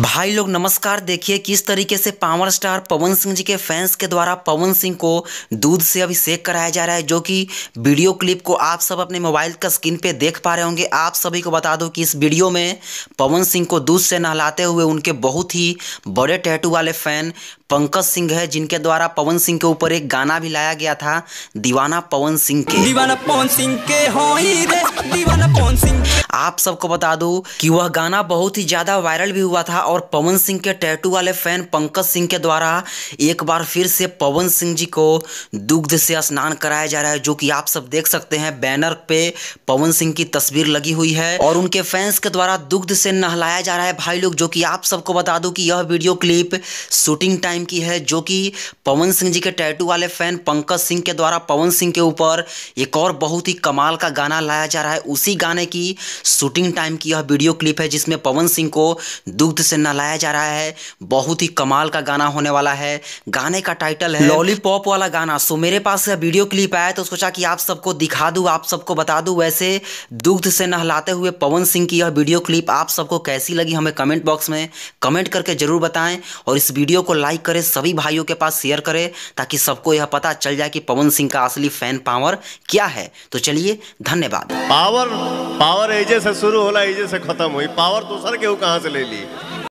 भाई लोग नमस्कार देखिए किस तरीके से पावर स्टार पवन सिंह जी के फैंस के द्वारा पवन सिंह को दूध से अभिषेक कराया जा रहा है जो कि वीडियो क्लिप को आप सब अपने मोबाइल का स्क्रीन पे देख पा रहे होंगे आप सभी को बता दो कि इस वीडियो में पवन सिंह को दूध से नहलाते हुए उनके बहुत ही बड़े टैटू वाले फैन पंकज सिंह है जिनके द्वारा पवन सिंह के ऊपर एक गाना भी लाया गया था दीवाना पवन सिंह के दीवाना पवन सिंह के हो आप सबको बता दू कि वह गाना बहुत ही ज़्यादा वायरल भी हुआ था और पवन सिंह के टैटू वाले फैन पंकज सिंह के द्वारा एक बार फिर से पवन सिंह जी को दुग्ध से स्नान कराया जा रहा है जो कि आप सब देख सकते हैं बैनर पे पवन सिंह की तस्वीर लगी हुई है और उनके फैंस के द्वारा दुग्ध से नहलाया जा रहा है भाई लोग जो कि आप सबको बता दूं कि यह वीडियो क्लिप शूटिंग टाइम की है जो कि पवन सिंह जी के टैटू वाले फैन पंकज सिंह के द्वारा पवन सिंह के ऊपर एक और बहुत ही कमाल का गाना लाया जा रहा है उसी गाने की शूटिंग टाइम की यह वीडियो क्लिप है जिसमें पवन सिंह को दुग्ध से नहलाया जा रहा है बहुत ही कमाल का गाना होने वाला है गाने का टाइटल है लॉलीपॉप वाला गाना सो मेरे पास यह वीडियो क्लिप आया तो सोचा कि आप सबको दिखा दू आप सबको बता दू वैसे दुग्ध से नहलाते हुए पवन सिंह की यह वीडियो क्लिप आप सबको कैसी लगी हमें कमेंट बॉक्स में कमेंट करके ज़रूर बताएं और इस वीडियो को लाइक करें सभी भाइयों के पास शेयर करें ताकि सबको यह पता चल जाए कि पवन सिंह का असली फैन पावर क्या है तो चलिए धन्यवाद पावर पावर एजेस जैसे अच्छा, शुरू होला इजे से खत्म हुई पावर दूसर तो के कहाँ से ले ली